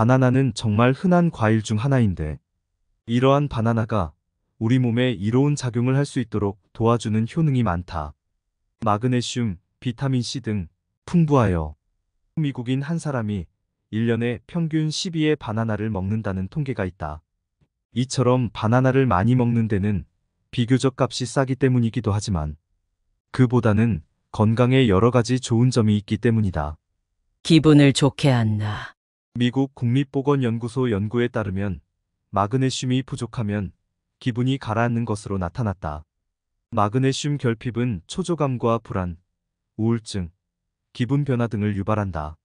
바나나는 정말 흔한 과일 중 하나인데 이러한 바나나가 우리 몸에 이로운 작용을 할 수 있도록 도와주는 효능이 많다. 마그네슘, 비타민C 등 풍부하여 미국인 한 사람이 1년에 평균 12의 바나나를 먹는다는 통계가 있다. 이처럼 바나나를 많이 먹는 데는 비교적 값이 싸기 때문이기도 하지만 그보다는 건강에 여러 가지 좋은 점이 있기 때문이다. 기분을 좋게 한다. 미국 국립보건연구소 연구에 따르면 마그네슘이 부족하면 기분이 가라앉는 것으로 나타났다. 마그네슘 결핍은 초조감과 불안, 우울증, 기분 변화 등을 유발한다.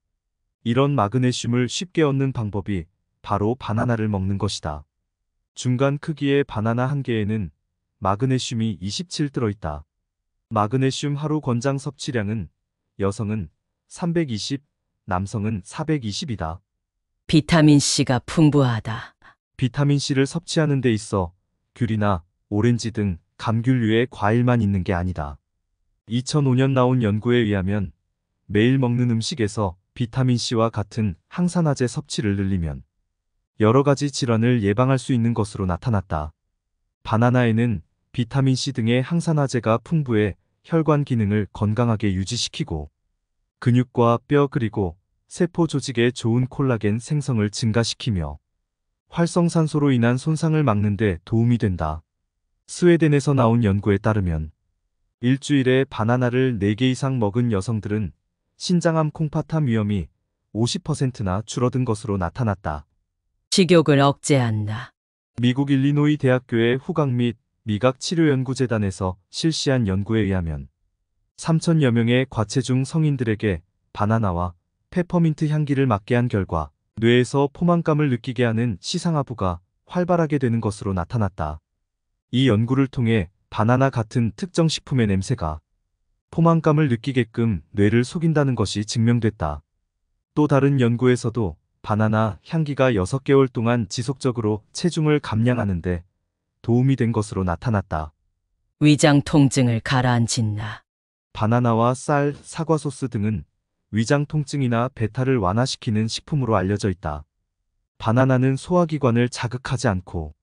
이런 마그네슘을 쉽게 얻는 방법이 바로 바나나를 먹는 것이다. 중간 크기의 바나나 한 개에는 마그네슘이 27 들어있다. 마그네슘 하루 권장 섭취량은 여성은 320, 남성은 420이다. 비타민C가 풍부하다. 비타민C를 섭취하는 데 있어 귤이나 오렌지 등 감귤류의 과일만 있는 게 아니다. 2005년 나온 연구에 의하면 매일 먹는 음식에서 비타민C와 같은 항산화제 섭취를 늘리면 여러 가지 질환을 예방할 수 있는 것으로 나타났다. 바나나에는 비타민C 등의 항산화제가 풍부해 혈관 기능을 건강하게 유지시키고 근육과 뼈 그리고 세포 조직에 좋은 콜라겐 생성을 증가시키며 활성산소로 인한 손상을 막는 데 도움이 된다. 스웨덴에서 나온 연구에 따르면 일주일에 바나나를 4개 이상 먹은 여성들은 신장암 콩팥함 위험이 50%나 줄어든 것으로 나타났다. 식욕을 억제한다. 미국 일리노이 대학교의 후각 및 미각 치료 연구재단에서 실시한 연구에 의하면 3천여 명의 과체중 성인들에게 바나나와 페퍼민트 향기를 맡게 한 결과 뇌에서 포만감을 느끼게 하는 시상하부가 활발하게 되는 것으로 나타났다. 이 연구를 통해 바나나 같은 특정 식품의 냄새가 포만감을 느끼게끔 뇌를 속인다는 것이 증명됐다. 또 다른 연구에서도 바나나 향기가 6개월 동안 지속적으로 체중을 감량하는데 도움이 된 것으로 나타났다. 위장 통증을 가라앉힌다. 바나나와 쌀, 사과 소스 등은 위장 통증이나 배탈을 완화시키는 식품으로 알려져 있다. 바나나는 소화기관을 자극하지 않고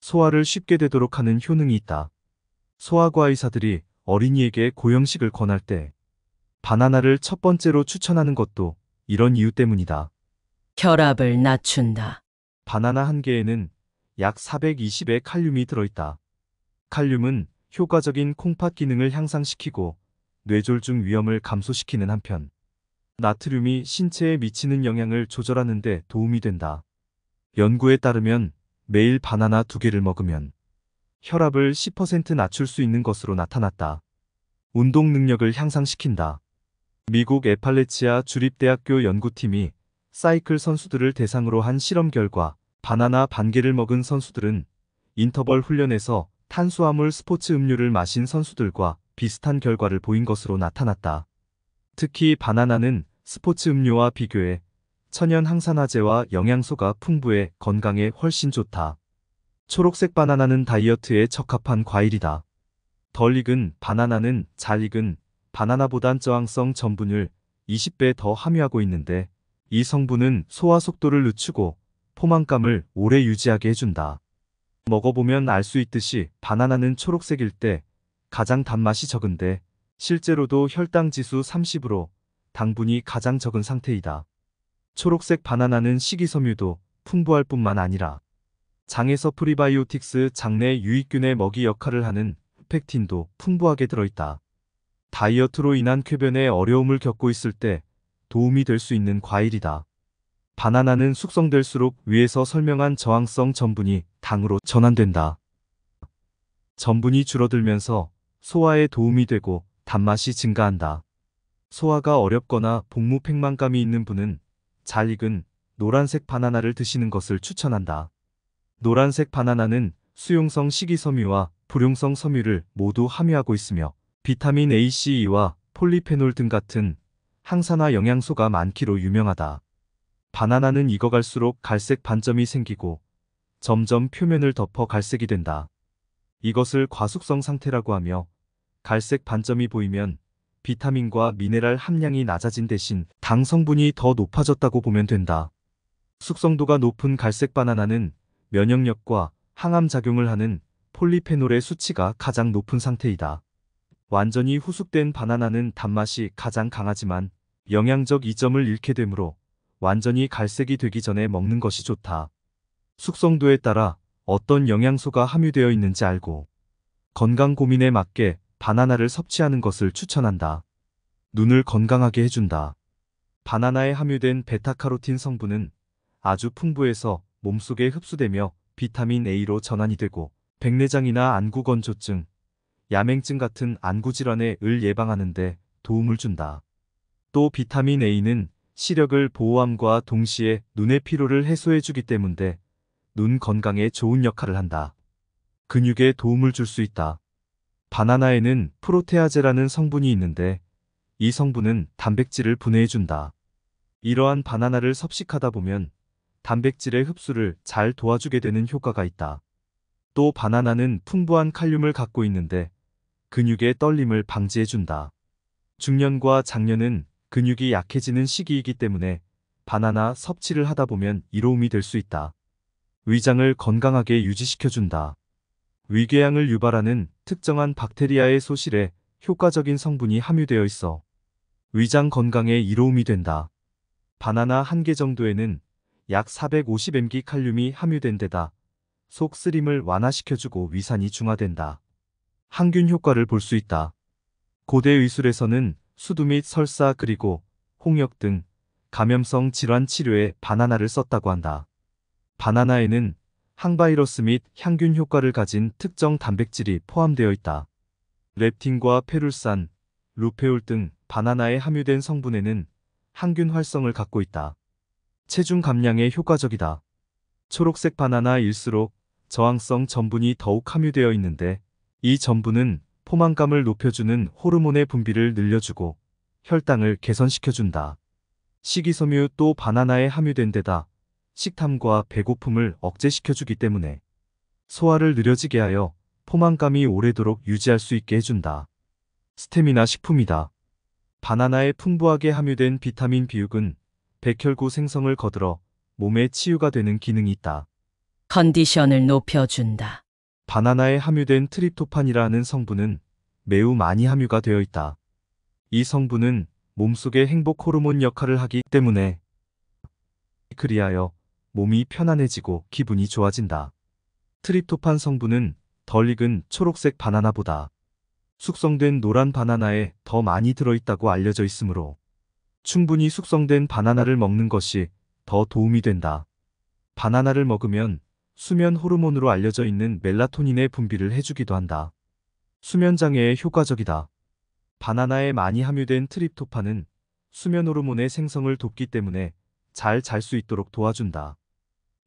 소화를 쉽게 되도록 하는 효능이 있다. 소아과 의사들이 어린이에게 고형식을 권할 때 바나나를 첫 번째로 추천하는 것도 이런 이유 때문이다. 결합을 낮춘다. 바나나 한 개에는 약 420의 칼륨이 들어있다. 칼륨은 효과적인 콩팥 기능을 향상시키고 뇌졸중 위험을 감소시키는 한편 나트륨이 신체에 미치는 영향을 조절하는 데 도움이 된다. 연구에 따르면 매일 바나나 두개를 먹으면 혈압을 10% 낮출 수 있는 것으로 나타났다. 운동 능력을 향상시킨다. 미국 에팔레치아 주립대학교 연구팀이 사이클 선수들을 대상으로 한 실험 결과 바나나 반개를 먹은 선수들은 인터벌 훈련에서 탄수화물 스포츠 음료를 마신 선수들과 비슷한 결과를 보인 것으로 나타났다. 특히 바나나는 스포츠 음료와 비교해 천연 항산화제와 영양소가 풍부해 건강에 훨씬 좋다. 초록색 바나나는 다이어트에 적합한 과일이다. 덜 익은 바나나는 잘 익은 바나나보단 저항성 전분을 20배 더 함유하고 있는데 이 성분은 소화 속도를 늦추고 포만감을 오래 유지하게 해준다. 먹어보면 알 수 있듯이 바나나는 초록색일 때 가장 단맛이 적은데 실제로도 혈당 지수 30으로 당분이 가장 적은 상태이다. 초록색 바나나는 식이섬유도 풍부할 뿐만 아니라 장에서 프리바이오틱스 장내 유익균의 먹이 역할을 하는 펙틴도 풍부하게 들어있다. 다이어트로 인한 쾌변에 어려움을 겪고 있을 때 도움이 될 수 있는 과일이다. 바나나는 숙성될수록 위에서 설명한 저항성 전분이 당으로 전환된다. 전분이 줄어들면서 소화에 도움이 되고 단맛이 증가한다. 소화가 어렵거나 복무 팽만감이 있는 분은 잘 익은 노란색 바나나를 드시는 것을 추천한다. 노란색 바나나는 수용성 식이섬유와 불용성 섬유를 모두 함유하고 있으며 비타민 A, C, E와 폴리페놀 등 같은 항산화 영양소가 많기로 유명하다. 바나나는 익어갈수록 갈색 반점이 생기고 점점 표면을 덮어 갈색이 된다. 이것을 과숙성 상태라고 하며 갈색 반점이 보이면 비타민과 미네랄 함량이 낮아진 대신 당 성분이 더 높아졌다고 보면 된다. 숙성도가 높은 갈색 바나나는 면역력과 항암 작용을 하는 폴리페놀의 수치가 가장 높은 상태이다. 완전히 후숙된 바나나는 단맛이 가장 강하지만 영양적 이점을 잃게 되므로 완전히 갈색이 되기 전에 먹는 것이 좋다. 숙성도에 따라 어떤 영양소가 함유되어 있는지 알고 건강 고민에 맞게 바나나를 섭취하는 것을 추천한다. 눈을 건강하게 해준다. 바나나에 함유된 베타카로틴 성분은 아주 풍부해서 몸속에 흡수되며 비타민 A로 전환이 되고 백내장이나 안구건조증, 야맹증 같은 안구질환에 을 예방하는 데 도움을 준다. 또 비타민 A는 시력을 보호함과 동시에 눈의 피로를 해소해주기 때문에 눈 건강에 좋은 역할을 한다. 근육에 도움을 줄 수 있다. 바나나에는 프로테아제라는 성분이 있는데 이 성분은 단백질을 분해해준다. 이러한 바나나를 섭식하다 보면 단백질의 흡수를 잘 도와주게 되는 효과가 있다. 또 바나나는 풍부한 칼륨을 갖고 있는데 근육의 떨림을 방지해준다. 중년과 장년은 근육이 약해지는 시기이기 때문에 바나나 섭취를 하다 보면 이로움이 될 수 있다. 위장을 건강하게 유지시켜준다. 위궤양을 유발하는 특정한 박테리아의 소실에 효과적인 성분이 함유되어 있어 위장 건강에 이로움이 된다. 바나나 한개 정도에는 약 450mg 칼륨이 함유된 데다 속 쓰림을 완화시켜주고 위산이 중화된다. 항균 효과를 볼 수 있다. 고대 의술에서는 수두 및 설사 그리고 홍역 등 감염성 질환 치료에 바나나를 썼다고 한다. 바나나에는 항바이러스 및 향균 효과를 가진 특정 단백질이 포함되어 있다. 렙틴과 페룰산, 루페올 등 바나나에 함유된 성분에는 항균 활성을 갖고 있다. 체중 감량에 효과적이다. 초록색 바나나일수록 저항성 전분이 더욱 함유되어 있는데 이 전분은 포만감을 높여주는 호르몬의 분비를 늘려주고 혈당을 개선시켜준다. 식이섬유 또 바나나에 함유된 데다 식탐과 배고픔을 억제시켜주기 때문에 소화를 느려지게 하여 포만감이 오래도록 유지할 수 있게 해준다. 스테미나 식품이다. 바나나에 풍부하게 함유된 비타민 비육은 백혈구 생성을 거들어 몸에 치유가 되는 기능이 있다. 컨디션을 높여준다. 바나나에 함유된 트립토판이라는 성분은 매우 많이 함유가 되어 있다. 이 성분은 몸속의 행복 호르몬 역할을 하기 때문에 그리하여 몸이 편안해지고 기분이 좋아진다. 트립토판 성분은 덜 익은 초록색 바나나보다 숙성된 노란 바나나에 더 많이 들어있다고 알려져 있으므로 충분히 숙성된 바나나를 먹는 것이 더 도움이 된다. 바나나를 먹으면 수면 호르몬으로 알려져 있는 멜라토닌의 분비를 해주기도 한다. 수면장애에 효과적이다. 바나나에 많이 함유된 트립토판은 수면 호르몬의 생성을 돕기 때문에 잘 잘 수 있도록 도와준다.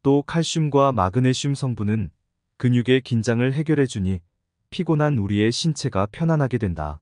또 칼슘과 마그네슘 성분은 근육의 긴장을 해결해주니 피곤한 우리의 신체가 편안하게 된다.